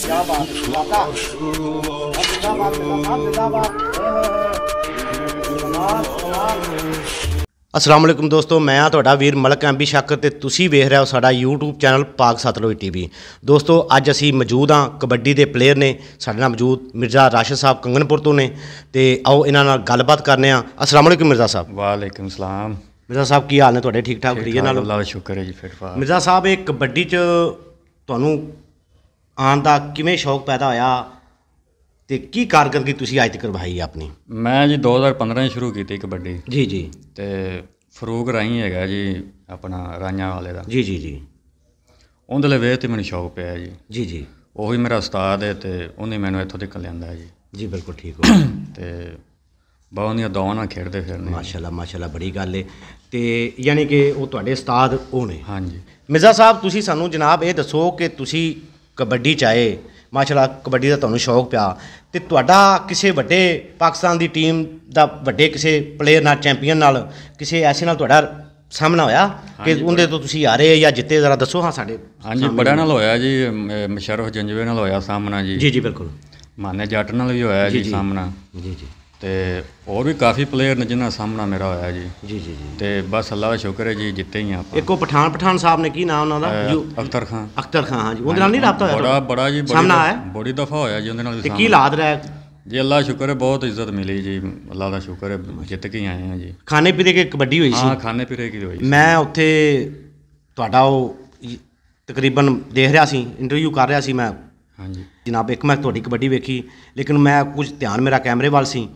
ਅਸਲਾਮ ਅਲੈਕੁਮ ਦੋਸਤੋ ਮੈਂ ਆ ਤੁਹਾਡਾ ਵੀਰ ਮਲਕ ਐਮਬੀ ਸ਼ੱਕ ਤੇ ਤੁਸੀਂ ਵੇਖ ਰਹੇ ਹੋ ਸਾਡਾ YouTube ਚੈਨਲ ਪਾਕ ਸਤਲੋਈ ਟੀਵੀ ਦੋਸਤੋ ਅੱਜ ਅਸੀਂ ਮੌਜੂਦ ਆ ਕਬੱਡੀ ਦੇ ਪਲੇਅਰ ਨੇ ਸਾਡੇ ਨਾਲ ਮੌਜੂਦ ਮਿਰਜ਼ਾ ਰਾਸ਼ਦ ਸਾਹਿਬ ਕੰਗਨਪੁਰ ਤੋਂ ਨੇ ਤੇ ਆਓ ਇਹਨਾਂ ਨਾਲ ਗੱਲਬਾਤ ਕਰਨੇ ਆ ਅਸਲਾਮ ਅਲੈਕੁਮ ਮਿਰਜ਼ਾ ਸਾਹਿਬ ਵਾਲੇਕੁਮ ਸਲਾਮ ਮਿਰਜ਼ਾ ਸਾਹਿਬ ਕੀ ਹਾਲ ਨੇ ਤੁਹਾਡੇ ਠੀਕ ਠਾਕ ਕਰੀਏ ਨਾਲ ਅੱਲਾਹ ਦਾ ਸ਼ੁਕਰ ਹੈ ਜੀ ਫਿਟਫਾ ਮਿਰਜ਼ਾ ਸਾਹਿਬ ਇਹ ਕਬੱਡੀ 'ਚ ਤੁਹਾਨੂੰ ਆਉਣ ਦਾ ਕਿਵੇਂ ਸ਼ੌਕ ਪੈਦਾ ਹੋਇਆ ਤੇ ਕੀ ਕਾਰਗਰਦਗੀ ਤੁਸੀਂ ਅੱਜ ਤੱਕ ਕਰਵਾਈ ਆਪਣੀ ਮੈਂ ਜੀ 2015 ਹੀ ਸ਼ੁਰੂ ਕੀਤੀ ਕਬੱਡੀ ਜੀ ਜੀ ਤੇ ਫਰੂਕ ਰਾਈ ਹੈਗਾ ਜੀ ਆਪਣਾ ਰਾਈਆਂ ਵਾਲੇ ਦਾ ਜੀ ਜੀ ਜੀ ਉਹਦੇ ਲਈ ਵੇਖ ਤੇ ਮੈਨੂੰ ਸ਼ੌਕ ਪਿਆ ਜੀ ਜੀ ਜੀ ਉਹੀ ਮੇਰਾ ਉਸਤਾਦ ਹੈ ਤੇ ਉਹਨੇ ਮੈਨੂੰ ਇੱਥੋਂ ਤੱਕ ਲਿਆਂਦਾ ਜੀ ਜੀ ਬਿਲਕੁਲ ਠੀਕ ਹੋ ਤੇ ਬਹੁਤ ਦੀਆਂ ਦੌਣਾ ਖੇਡਦੇ ਫਿਰਨੇ ਮਾਸ਼ਾਅੱਲਾ ਮਾਸ਼ਾਅੱਲਾ ਬੜੀ ਗੱਲ ਏ ਤੇ ਯਾਨੀ ਕਿ ਉਹ ਤੁਹਾਡੇ ਉਸਤਾਦ ਉਹ ਨੇ ਹਾਂਜੀ ਮਿਰਜ਼ਾ ਸਾਹਿਬ ਤੁਸੀਂ ਸਾਨੂੰ ਜਨਾਬ ਇਹ ਦੱਸੋ ਕਿ ਤੁਸੀਂ ਕਬੱਡੀ ਚ ਆਏ ਮਾਸ਼ਾਅੱਲਾ ਕਬੱਡੀ ਦਾ ਤੁਹਾਨੂੰ ਸ਼ੌਕ ਪਿਆ ਤੇ ਤੁਹਾਡਾ ਕਿਸੇ ਵੱਡੇ ਪਾਕਿਸਤਾਨ ਦੀ ਟੀਮ ਦਾ ਵੱਡੇ ਕਿਸੇ ਪਲੇਅਰ ਨਾਲ ਚੈਂਪੀਅਨ ਨਾਲ ਕਿਸੇ ਐਸੇ ਨਾਲ ਤੁਹਾਡਾ ਸਾਹਮਣਾ ਹੋਇਆ ਕਿ ਉਹਦੇ ਤੋਂ ਤੁਸੀਂ ਹਾਰੇ ਜਾਂ ਜਿੱਤੇ ਜ਼ਰਾ ਦੱਸੋ ਹਾਂ ਸਾਡੇ ਹਾਂਜੀ ਬੜਾ ਨਾਲ ਹੋਇਆ ਜੀ ਮਸ਼ਰਫ ਜੰਜਵੇ ਨਾਲ ਹੋਇਆ ਸਾਹਮਣਾ ਜੀ ਜੀ ਜੀ ਬਿਲਕੁਲ ਮਾਨੇ ਜੱਟ ਨਾਲ ਵੀ ਹੋਇਆ ਜੀ ਸਾਹਮਣਾ ਜੀ ਜੀ ਤੇ ਹੋਰ ਵੀ ਕਾਫੀ ਪਲੇਅਰ ਨੇ ਜਿਨ੍ਹਾਂ ਸਾਹਮਣਾ ਮੇਰਾ ਹੋਇਆ ਜੀ ਜੀ ਜੀ ਜੀ ਤੇ ਬਸ ਅੱਲਾ ਦਾ ਸ਼ੁਕਰ ਹੈ ਜੀ ਜਿੱਤੇ ਹੀ ਆਪਾਂ ਇੱਕੋ ਪਠਾਨ ਪਠਾਨ ਸਾਹਿਬ ਨੇ ਕੀ ਨਾਮ ਉਹਨਾਂ ਦਾ ਅਖਤਰ ਖਾਨ ਅਖਤਰ ਖਾਨ ਹਾਂ ਜੀ ਉਹਦੇ ਨਾਲ ਨਹੀਂ ਰਾਬਤਾ ਹੋਇਆ ਬੜਾ ਬੜਾ ਜੀ ਸਾਹਮਣਾ ਆਇਆ ਬੜੀ ਦਫਾ ਹੋਇਆ ਜੀ ਉਹਦੇ ਨਾਲ ਤੇ ਕੀ ਲਾਦ ਰਿਹਾ ਜੀ ਅੱਲਾ ਸ਼ੁਕਰ ਹੈ ਬਹੁਤ ਇੱਜ਼ਤ ਮਿਲੀ ਜੀ ਅੱਲਾ ਦਾ ਸ਼ੁਕਰ ਹੈ ਜਿੱਤ ਕੇ ਆਏ ਹਾਂ ਜੀ ਖਾਣੇ ਪੀਣੇ ਕੇ ਕਬੱਡੀ ਹੋਈ ਸੀ ਹਾਂ ਖਾਣੇ ਪੀਣੇ ਕੀ ਹੋਈ ਸੀ ਮੈਂ ਉੱਥੇ ਤੁਹਾਡਾ ਉਹ ਤਕਰੀਬਨ ਦੇਖ ਰਿਹਾ ਸੀ ਇੰਟਰਵਿਊ ਕਰ ਰਿਹਾ ਸੀ ਮੈਂ ਹਾਂਜੀ ਜਨਾਬ ਇੱਕ ਮੈਂ ਤੁਹਾਡੀ ਕਬੱਡੀ ਵੇਖੀ ਲੇਕਿਨ ਮੈਂ ਕੁਝ ਧਿਆਨ ਮੇਰਾ ਕੈਮਰੇ ਵੱਲ ਸੀ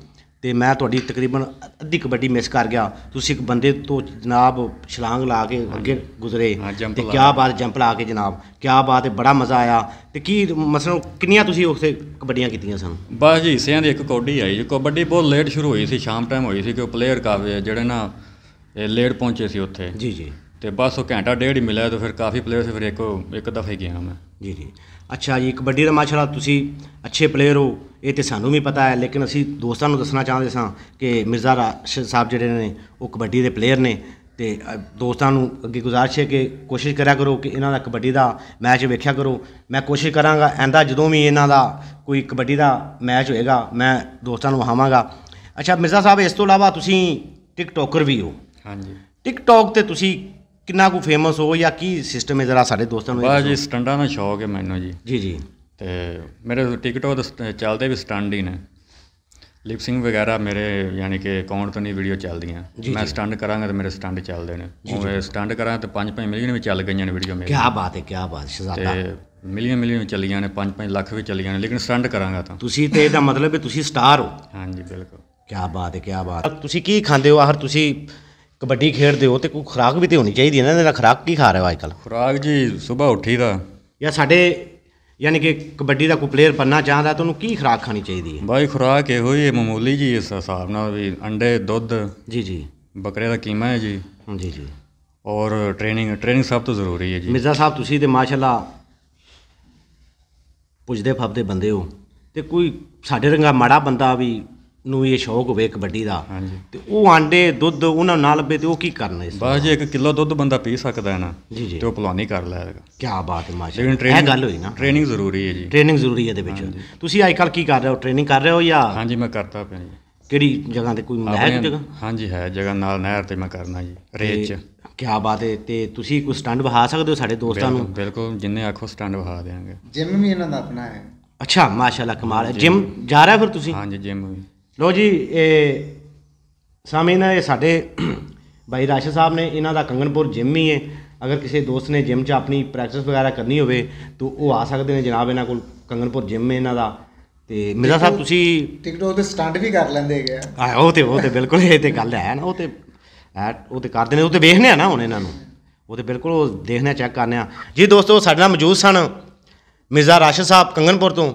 ਅਤੇ ਮੈਂ ਤੁਹਾਡੀ ਤਕਰੀਬਨ ਅੱਧੀ ਕਬੱਡੀ ਮਿਸ ਕਰ ਗਿਆ ਤੁਸੀਂ ਇੱਕ ਬੰਦੇ ਤੋਂ ਜਨਾਬ ਛਲਾਂਗ ਲਾ ਕੇ ਅੱਗੇ ਗੁਜ਼ਰੇ ਤੇ ਕਿਆ ਬਾਤ ਜੰਪ ਲਾ ਕੇ ਜਨਾਬ ਕਿਆ ਬਾਤ ਹੈ ਬੜਾ ਮਜ਼ਾ ਆਇਆ ਤੇ ਕੀ ਮਸਲੋਂ ਕਿੰਨੀਆਂ ਤੁਸੀਂ ਉਸੇ ਕਬੱਡੀਆਂ ਕੀਤੀਆਂ ਸਨ ਬਸ ਜੀ ਹਿੱਸਿਆਂ ਦੀ ਇੱਕ ਕੌਡੀ ਆਈ ਜੀ ਕਬੱਡੀ ਬਹੁਤ ਲੇਟ ਸ਼ੁਰੂ ਹੋਈ ਸੀ ਸ਼ਾਮ ਟਾਈਮ ਹੋਈ ਸੀ ਕਿ ਉਹ ਪਲੇਅਰ ਕਾਵੇ ਜਿਹੜੇ ਨਾ ਲੇਟ ਪਹੁੰਚੇ ਸੀ ਉੱਥੇ ਜੀ ਜੀ ਤੇ ਬਸ ਉਹ ਘੰਟਾ ਡੇਢ ਹੀ ਮਿਲਿਆ ਤੇ ਫਿਰ ਕਾਫੀ ਪਲੇਅਰ ਸੀ ਫਿਰ ਇੱਕ ਇੱਕ ਦਫਾ ਹੀ ਗਿਆ ਮੈਂ ਜੀ ਜੀ ਅੱਛਾ ਜੀ ਕਬੱਡੀ ਦਾ ਮਾਸ਼ਾਅੱਲਾ ਤੁਸੀਂ ਅੱਛੇ ਪਲੇਅਰ ਹੋ ਇਹ ਤੇ ਸਾਨੂੰ ਵੀ ਪਤਾ ਹੈ ਲੇਕਿਨ ਅਸੀਂ ਦੋਸਤਾਂ ਨੂੰ ਦੱਸਣਾ ਚਾਹੁੰਦੇ ਸਾਂ ਕਿ ਮਿਰਜ਼ਾ ਰਾਸ਼ਦ ਸਾਹਿਬ ਜਿਹੜੇ ਨੇ ਉਹ ਕਬੱਡੀ ਦੇ ਪਲੇਅਰ ਨੇ ਤੇ ਦੋਸਤਾਂ ਨੂੰ ਅੱਗੇ ਗੁਜ਼ਾਰਿਸ਼ ਹੈ ਕਿ ਕੋਸ਼ਿਸ਼ ਕਰਿਆ ਕਰੋ ਕਿ ਇਹਨਾਂ ਦਾ ਕਬੱਡੀ ਦਾ ਮੈਚ ਵੇਖਿਆ ਕਰੋ ਮੈਂ ਕੋਸ਼ਿਸ਼ ਕਰਾਂਗਾ ਐਂਦਾ ਜਦੋਂ ਵੀ ਇਹਨਾਂ ਦਾ ਕੋਈ ਕਬੱਡੀ ਦਾ ਮੈਚ ਹੋਏਗਾ ਮੈਂ ਦੋਸਤਾਂ ਨੂੰ ਵਹਾਵਾਂਗਾ ਅੱਛਾ ਮਿਰਜ਼ਾ ਸਾਹਿਬ ਇਸ ਤੋਂ ਇਲਾਵਾ ਤੁਸੀਂ ਟਿਕਟੋਕਰ ਵੀ ਹੋ ਹਾਂਜੀ ਟਿਕਟੋਕ ਤੇ ਤੁਸੀਂ ਕਿੰਨਾ ਕੁ ਫੇਮਸ ਹੋ ਜਾਂ ਕੀ ਸਿਸਟਮ ਹੈ ਜਰਾ ਸਾਡੇ ਦੋਸਤਾਂ ਨੂੰ ਬਾਜੀ ਸਟੰਡਾਂ ਦਾ ਸ਼ੌਕ ਹੈ ਮੈਨੂੰ ਜੀ ਜੀ ਜੀ ਤੇ ਮੇਰੇ ਟਿਕਟੋਕ ਦੇ ਚੱਲਦੇ ਵੀ ਸਟੰਡ ਹੀ ਨੇ ਲਿਪਸਿੰਗ ਵਗੈਰਾ ਮੇਰੇ ਯਾਨੀ ਕਿ ਕੌਣ ਤੋਂ ਨਹੀਂ ਵੀਡੀਓ ਚੱਲਦੀਆਂ ਮੈਂ ਸਟੰਡ ਕਰਾਂਗਾ ਤੇ ਮੇਰੇ ਸਟੰਡ ਚੱਲਦੇ ਨੇ ਉਹ ਸਟੰਡ ਕਰਾਂ ਤਾਂ 5-5 ਮਿਲੀਅਨ ਵੀ ਚੱਲ ਗਈਆਂ ਨੇ ਵੀਡੀਓ ਮੇਰੀ ਕੀ ਬਾਤ ਹੈ ਕੀ ਬਾਤ ਸ਼ਹਜ਼ਾਦਾ ਮਿਲੀਅਨ ਮਿਲੀਅਨ ਚੱਲੀਆਂ ਨੇ 5-5 ਲੱਖ ਵੀ ਚੱਲੀਆਂ ਨੇ ਲੇਕਿਨ ਸਟੰਡ ਕਰਾਂਗਾ ਤਾਂ ਤੁਸੀਂ ਤੇ ਇਹਦਾ ਮਤਲਬ ਹੈ ਤੁਸੀਂ ਸਟਾਰ ਹੋ ਹਾਂਜੀ ਬਿਲਕੁਲ ਕੀ ਬਾਤ ਹੈ ਕੀ ਬਾਤ ਤੁਸੀਂ ਕੀ ਖਾਂਦੇ ਹੋ ਆਹਰ ਤੁਸੀਂ ਕਬੱਡੀ ਖੇਡਦੇ ਹੋ ਤੇ ਕੋਈ ਖੁਰਾਕ ਵੀ ਤੇ ਹੋਣੀ ਚਾਹੀਦੀ ਹੈ ਨਾ ਇਹਦਾ ਖੁਰਾਕ ਕੀ ਖਾ ਰਹੇ ਹੋ ਅੱਜਕੱਲ ਖੁਰਾਕ ਜੀ ਸਵੇਰ ਉੱਠੀ ਦਾ ਜਾਂ ਸਾਡੇ ਯਾਨੀ ਕਿ ਕਬੱਡੀ ਦਾ ਕੋਈ ਪਲੇਅਰ ਬੰਨਾ ਚਾਹੁੰਦਾ ਤਾਂ ਉਹਨੂੰ ਕੀ ਖੁਰਾਕ ਖਾਣੀ ਚਾਹੀਦੀ ਹੈ ਬਾਈ ਖੁਰਾਕ ਇਹੋ ਹੀ ਹੈ ਮਾਮੂਲੀ ਜੀ ਇਸ ਹਿਸਾਬ ਨਾਲ ਵੀ ਅੰਡੇ ਦੁੱਧ ਜੀ ਜੀ ਬੱਕਰੇ ਦਾ ਕੀਮਾ ਹੈ ਜੀ ਜੀ ਜੀ ਔਰ ਟ੍ਰੇਨਿੰਗ ਟ੍ਰੇਨਿੰਗ ਸਭ ਤੋਂ ਜ਼ਰੂਰੀ ਹੈ ਜੀ ਮਿਰਜ਼ਾ ਸਾਹਿਬ ਤੁਸੀਂ ਤੇ ਮਾਸ਼ਾਅੱਲਾ ਪੁੱਜਦੇ ਫੱਬਦੇ ਬੰਦੇ ਹੋ ਤੇ ਕੋਈ ਸਾਡੇ ਰੰਗਾ ਮਾੜਾ ਬੰਦਾ ਵੀ ਨੂੰ ਇਹ ਸ਼ੌਕ ਹੋਵੇ ਕਬੱਡੀ ਦਾ ਹਾਂਜੀ ਤੇ ਉਹ ਆਂਡੇ ਦੁੱਧ ਉਹਨਾਂ ਨਾਲ ਲੱਭੇ ਤੇ ਉਹ ਕੀ ਕਰਨਾ ਇਸ ਬਸ ਜੇ 1 ਕਿਲੋ ਦੁੱਧ ਬੰਦਾ ਪੀ ਸਕਦਾ ਹੈ ਨਾ ਜੀ ਜੀ ਤੇ ਉਹ ਭਲਵਾਨੀ ਕਰ ਲੈਗਾ ਕੀ ਬਾਤ ਹੈ ਮਾਸ਼ਾਅੱਲਾ ਇਹ ਗੱਲ ਹੋਈ ਨਾ ਟ੍ਰੇਨਿੰਗ ਜ਼ਰੂਰੀ ਹੈ ਜੀ ਟ੍ਰੇਨਿੰਗ ਜ਼ਰੂਰੀ ਹੈ ਦੇ ਵਿੱਚ ਤੁਸੀਂ ਅੱਜ ਕੱਲ ਕੀ ਕਰ ਰਹੇ ਹੋ ਟ੍ਰੇਨਿੰਗ ਕਰ ਰਹੇ ਹੋ ਜਾਂ ਹਾਂਜੀ ਮੈਂ ਕਰਤਾ ਪਿਆ ਜੀ ਕਿਹੜੀ ਜਗ੍ਹਾ ਤੇ ਕੋਈ ਹੈ ਜਗ੍ਹਾ ਹਾਂਜੀ ਹੈ ਜਗ੍ਹਾ ਨਾਲ ਨਹਿਰ ਤੇ ਮੈਂ ਕਰਨਾ ਜੀ ਰੇਤ ਚ ਕੀ ਬਾਤ ਹੈ ਤੇ ਤੁਸੀਂ ਕੋਈ ਸਟੰਡ ਵਹਾ ਸਕਦੇ ਹੋ ਸਾਡੇ ਦੋਸਤਾਂ ਨੂੰ ਬਿਲਕੁਲ ਜਿੰਨੇ ਆਖੋ ਸਟੰਡ ਵਹਾ ਦੇਾਂਗੇ ਜਿਮ ਵੀ ਇਹਨਾਂ ਦਾ ਆਪਣਾ ਹੈ ਅੱਛਾ ਮਾਸ਼ਾਅੱਲਾ ਕਮਾਲ ਹੈ ਜਿਮ ਜਾ ਰਿਹਾ ਫਿਰ ਤੁਸੀਂ ਹਾਂਜੀ ਜਿਮ ਵੀ ਲੋ ਜੀ ਇਹ ਸਾਮੀ ਨੇ ਸਾਡੇ ਭਾਈ ਰਾਸ਼ ਸਾਹਿਬ ਨੇ ਇਹਨਾਂ ਦਾ ਕੰਗਨਪੁਰ ਜਿਮ ਹੀ ਹੈ ਅਗਰ ਕਿਸੇ ਦੋਸਤ ਨੇ ਜਿਮ 'ਚ ਆਪਣੀ ਪ੍ਰੈਕਟਿਸ ਵਗੈਰਾ ਕਰਨੀ ਹੋਵੇ ਤਾਂ ਉਹ ਆ ਸਕਦੇ ਨੇ ਜਨਾਬ ਇਹਨਾਂ ਕੋਲ ਕੰਗਨਪੁਰ ਜਿਮ ਹੈ ਇਹਨਾਂ ਦਾ ਤੇ ਮਿਰਜ਼ਾ ਸਾਹਿਬ ਤੁਸੀਂ ਟਿਕਟ ਤੇ ਸਟੰਟ ਵੀ ਕਰ ਲੈਂਦੇ ਹੈਗੇ ਆ ਉਹ ਤੇ ਉਹ ਤੇ ਬਿਲਕੁਲ ਇਹ ਤੇ ਗੱਲ ਹੈ ਨਾ ਉਹ ਤੇ ਉਹ ਤੇ ਕਰਦੇ ਨੇ ਉਹ ਤੇ ਵੇਖਨੇ ਆ ਨਾ ਹੁਣ ਇਹਨਾਂ ਨੂੰ ਉਹ ਤੇ ਬਿਲਕੁਲ ਉਹ ਦੇਖਣਾ ਚੈੱਕ ਕਰਨੇ ਆ ਜੀ ਦੋਸਤੋ ਸਾਡੇ ਨਾਲ ਮੌਜੂਦ ਸਨ ਮਿਰਜ਼ਾ ਰਾਸ਼ਦ ਸਾਹਿਬ ਕੰਗਨਪੁਰ ਤੋਂ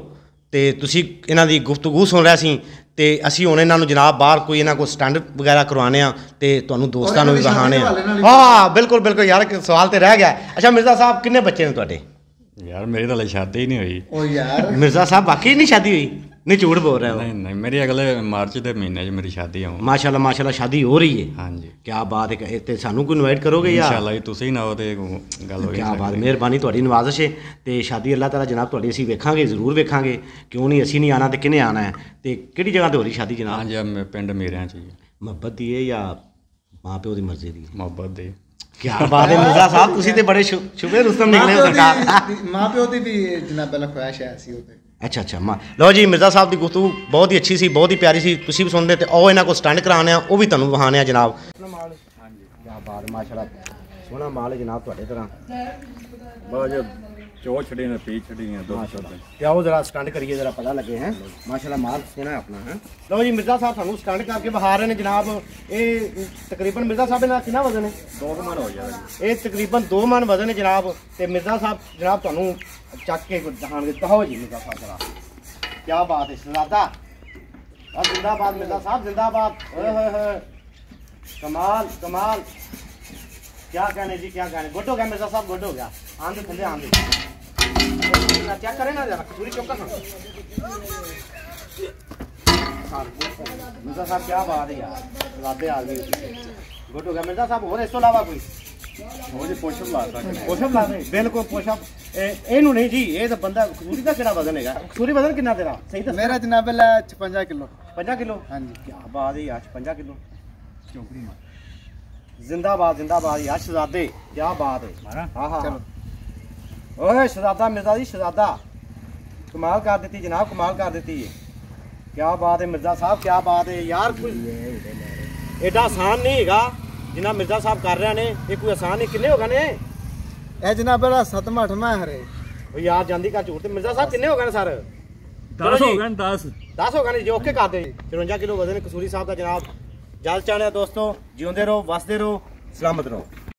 ਤੇ ਤੁਸੀਂ ਇਹਨਾਂ ਦੀ ਗੁਫ਼ਤਗੂ ਸੁਣ ਰਿਹਾ ਸੀ ਤੇ ਅਸੀਂ ਹੁਣ ਇਹਨਾਂ ਨੂੰ ਜਨਾਬ ਬਾਹਰ ਕੋਈ ਇਹਨਾਂ ਕੋ ਸਟੈਂਡ ਵਗੈਰਾ ਕਰਵਾਣੇ ਆ ਤੇ ਤੁਹਾਨੂੰ ਦੋਸਤਾਂ ਨੂੰ ਵੀ ਬਹਾਣੇ ਆ ਹਾਂ ਬਿਲਕੁਲ ਬਿਲਕੁਲ ਯਾਰ ਸਵਾਲ ਤੇ ਰਹਿ ਗਿਆ ਅੱਛਾ ਮਿਰਜ਼ਾ ਸਾਹਿਬ ਕਿੰਨੇ ਬੱਚੇ ਨੇ ਤੁਹਾਡੇ ਯਾਰ ਮੇਰੇ ਤਾਂ ਸ਼ਾਦੀ ਹੀ ਨਹੀਂ ਹੋਈ ਓ ਯਾਰ ਮਿਰਜ਼ਾ ਸਾਹਿਬ ਵਾਕਈ ਨਹੀਂ ਸ਼ਾਦੀ ਹੋਈ नहीं झूठ बोल रहे हो नहीं नहीं मेरी अगले मार्च के महीने च मेरी शादी है माशाल्लाह माशाल्लाह शादी हो रही है हाँ जी क्या बात है ते सानू को इनवाइट करोगे या इंशाल्लाह जी ਤੁਸੀਂ ਨਾ ਉਹਦੇ ਗੱਲ ਹੋਈ ਕੀ ਬਾਤ ਮਿਹਰਬਾਨੀ ਤੁਹਾਡੀ ਨਵਾਜ਼ਿਸ਼ ਹੈ ਤੇ ਸ਼ਾਦੀ ਅੱਲਾਹ ਤਾਲਾ ਜਨਾਬ ਤੁਹਾਡੀ ਅਸੀਂ ਵੇਖਾਂਗੇ ਜ਼ਰੂਰ ਵੇਖਾਂਗੇ ਕਿਉਂ ਨਹੀਂ ਅਸੀਂ ਨਹੀਂ ਆਣਾ ਤੇ ਕਿਨੇ ਆਣਾ ਹੈ ਤੇ ਕਿਹੜੀ ਜਗ੍ਹਾ ਤੇ ਹੋ ਰਹੀ ਸ਼ਾਦੀ ਜਨਾਬ ਹਾਂ ਜੀ ਪਿੰਡ ਮੇਰਿਆਂ ਚ ਜੀ ਮੁਹੱਬਤ ਦੀ ਹੈ ਜਾਂ ਮਾਂ ਪਿਓ ਦੀ ਮਰਜ਼ੀ ਦੀ ਮੁਹੱਬਤ ਦੀ क्या बात है मिर्जा साहब ਤੁਸੀਂ ਤੇ ਬੜੇ ਸ਼ੁਬੇ ਰੁਸਤਮ ਨਿਕਲੇ ਹੋ ਸਰਕਾਰ ਮਾਂ ਪਿਓ ਦੀ ਵੀ ਜਨਾਬ ਲਾ ਖੁਆਇਸ਼ ਐਸੀ ਹੋਵੇ ਅੱਛਾ ਅੱਛਾ ਮਾ ਲਓ ਜੀ ਮਿਰਜ਼ਾ ਸਾਹਿਬ ਦੀ ਗੁਫ਼ਤਗੂ ਬਹੁਤ ਹੀ ਅੱਛੀ ਸੀ ਬਹੁਤ ਹੀ ਪਿਆਰੀ ਸੀ ਤੁਸੀਂ ਵੀ ਸੁਣਦੇ ਤੇ ਆਓ ਇਹਨਾਂ ਕੋ ਸਟੈਂਡ ਕਰਾਣੇ ਆ ਉਹ ਵੀ ਤੁਹਾਨੂੰ ਵਿਖਾਣੇ ਆ ਜਨਾਬ ਹਾਂਜੀ ਕੀ ਬਾਤ ਮਾਸ਼ਾਅੱਲਾ ਸੋਹਣਾ ਮਾਲ ਜਨਾਬ ਤੁਹਾਡੇ ਤਰ੍ਹਾਂ ਬਾਜ ਚੋ ਛੜੀ ਨੇ ਪੀ ਛੜੀ ਨੇ ਦੋ ਤੇ ਆਓ ਜਰਾ ਸਟੈਂਡ ਕਰੀਏ ਜਰਾ ਪਤਾ ਲੱਗੇ ਹੈ ਮਾਸ਼ਾਅੱਲਾ ਮਾਲ ਸੋਹਣਾ ਹੈ ਆਪਣਾ ਹੈ ਲਓ ਜੀ ਮਿਰਜ਼ਾ ਸਾਹਿਬ ਤੁਹਾਨੂੰ ਸਟੈਂਡ ਕਰਕੇ ਬਹਾਰ ਰਹੇ ਨੇ ਜਨਾਬ ਇਹ ਤਕਰੀਬਨ ਮਿਰਜ਼ਾ ਸਾਹਿਬ ਨਾਲ ਕਿੰਨਾ ਵਜ਼ਨ ਹੈ 2 ਮਨ ਹੋ ਜਾਏਗਾ ਇਹ ਤਕਰੀਬਨ 2 ਮਨ ਵਜ਼ਨ ਹੈ ਜਨਾਬ ਤੇ ਮਿਰਜ਼ਾ ਸਾਹਿਬ ਜਨਾਬ ਤੁਹਾਨੂੰ ਚੱਕ ਕੇ ਦਿਖਾਣਗੇ ਕਹੋ ਜੀ ਮਿਰਜ਼ਾ ਸਾਹਿਬ ਜਰਾ ਕੀ ਬਾਤ ਹੈ ਆ ਜਿੰਦਾਬਾਦ ਮਿਰਜ਼ਾ ਸਾਹਿਬ ਜਿੰਦਾਬਾਦ ਓਏ ਹੋਏ ਹੋਏ ਕਮਾਲ ਕਮਾਲ क्या कहने जी क्या कहने गुड हो गया मिर्जा साहब गुड हो गया आंधे थले आंधे चेक करें ना जरा पूरी चौका मिर्जा साहब क्या बात है यार लादे आ गए गुड हो गया मिर्जा साहब और इस तो इलावा ਕੋਈ ਉਹ ਜੀ ਲਾ ਸਕਦੇ ਪੁਸ਼ਅਪ ਲਾ ਸਕਦੇ ਬਿਲਕੁਲ ਇਹਨੂੰ ਨਹੀਂ ਜੀ ਇਹ ਤਾਂ ਬੰਦਾ ਕਸੂਰੀ ਦਾ ਕਿਹੜਾ ਵਜ਼ਨ ਹੈਗਾ ਕਸੂਰੀ ਵਜ਼ਨ ਕਿੰਨਾ ਤੇਰਾ ਸਹੀ ਦੱਸ ਮੇਰਾ ਜਨਾਬ ਲੈ 56 ਕਿਲੋ 50 ਕਿਲੋ ਹਾਂਜੀ ਕੀ ਬਾਤ ਹੈ ਯਾਰ 56 ਕਿਲੋ ਚੌਕਰੀ ਮਾਰ ਜ਼ਿੰਦਾਬਾਦ ਜ਼ਿੰਦਾਬਾਦ ਯਾਰ ਸ਼ਹਜ਼ਾਦੇ ਕੀ ਬਾਤ ਹੈ ਹਾਂ ਹਾਂ ਓਏ ਸ਼ਹਜ਼ਾਦਾ ਮਿਰਜ਼ਾ ਜੀ ਸ਼ਹਜ਼ਾਦਾ ਕਮਾਲ ਕਰ ਦਿੱਤੀ ਜਨਾਬ ਕਮਾਲ ਕਰ ਦਿੱਤੀ ਹੈ ਕੀ ਬਾਤ ਹੈ ਮਿਰਜ਼ਾ ਸਾਹਿਬ ਕੀ ਬਾਤ ਹੈ ਯਾਰ ਕੋਈ ਐਡਾ ਆਸਾਨ ਨਹੀਂ ਹੈਗਾ ਜਿੰਨਾ ਮਿਰਜ਼ਾ ਸਾਹਿਬ ਕਰ ਰਹੇ ਨੇ ਇਹ ਕੋਈ ਆਸਾਨ ਨਹੀਂ ਕਿੰਨੇ ਹੋ ਗਏ ਨੇ ਇਹ ਜਨਾਬ ਦਾ ਸਤਮ ਅਠਮਾ ਹਰੇ ਓ ਯਾਰ ਜਾਂਦੀ ਕਾ ਝੂਠ ਤੇ ਮਿਰਜ਼ਾ ਸਾਹਿਬ ਕਿੰਨੇ ਹੋ ਗਏ ਨੇ ਸਰ 10 ਹੋ ਗਏ ਨੇ 10 10 ਹੋ ਗਏ ਨੇ ਜੀ ਓਕੇ ਕਰਦੇ ਦਿਓ 54 ਕਿਲੋ ਵਜ਼ਨ ਕਸੂਰੀ ਸਾਹਿਬ ਦਾ ਜਨਾਬ ਜਲ ਚਾਣਿਆ ਦੋਸਤੋ ਜਿਉਂਦੇ ਰਹੋ ਵਸਦੇ ਰਹੋ ਸਲਾਮਤ ਰਹੋ